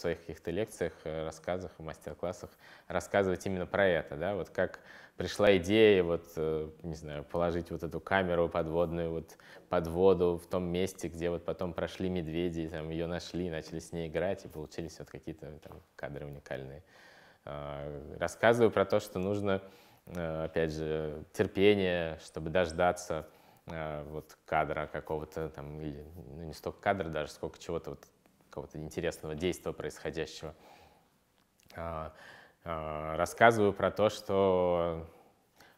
своих каких-то лекциях, э, рассказах, мастер-классах рассказывать именно про это, да, вот как пришла идея, вот, э, не знаю, положить вот эту камеру подводную вот под воду в том месте, где вот потом прошли медведи, там ее нашли, начали с ней играть, и получились вот какие-то там кадры уникальные. А, рассказываю про то, что нужно, э, опять же, терпение, чтобы дождаться вот кадра какого-то там, или ну, не столько кадра даже, сколько чего-то вот какого-то интересного действия происходящего. А, а, рассказываю про то, что,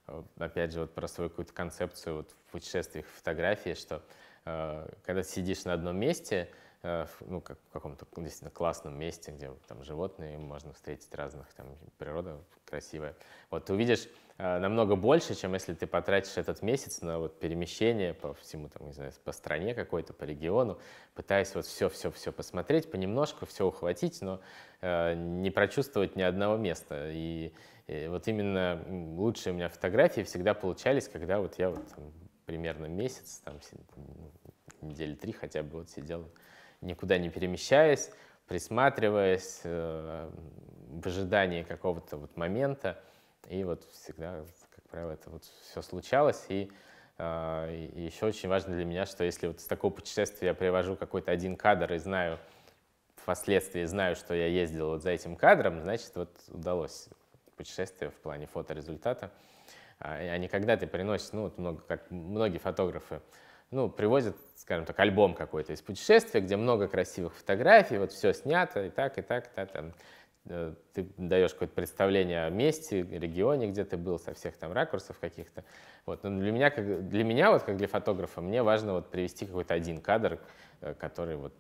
э, опять же, вот про свою какую-то концепцию вот в путешествиях, фотографии, что э, когда сидишь на одном месте, Э, ну, как в каком-то действительно классном месте, где там животные, можно встретить разных, там природа красивая. Вот ты увидишь э, намного больше, чем если ты потратишь этот месяц на вот перемещение по всему, там, не знаю, по стране какой-то, по региону, пытаясь вот все-все-все посмотреть, понемножку все ухватить, но э, не прочувствовать ни одного места. И, и э, вот именно лучшие у меня фотографии всегда получались, когда вот я вот там, примерно месяц, там, ну, недели три хотя бы вот сидел никуда не перемещаясь, присматриваясь, э, в ожидании какого-то вот момента. И вот всегда, как правило, это вот все случалось. И, э, и еще очень важно для меня, что если вот с такого путешествия я привожу какой-то один кадр и знаю впоследствии, знаю, что я ездил вот за этим кадром, значит, вот удалось путешествие в плане фоторезультата. А не когда ты приносишь, ну, вот много, как многие фотографы, ну, привозят, скажем так, альбом какой-то из путешествия, где много красивых фотографий, вот все снято, и так, и так, и так, там, э, ты даешь какое-то представление о месте, регионе, где ты был, со всех там ракурсов каких-то. Вот. Но ну, для меня, как, для меня, вот как для фотографа, мне важно вот привести какой-то один кадр, э, который вот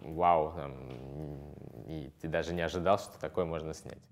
вау, там, и ты даже не ожидал, что такое можно снять.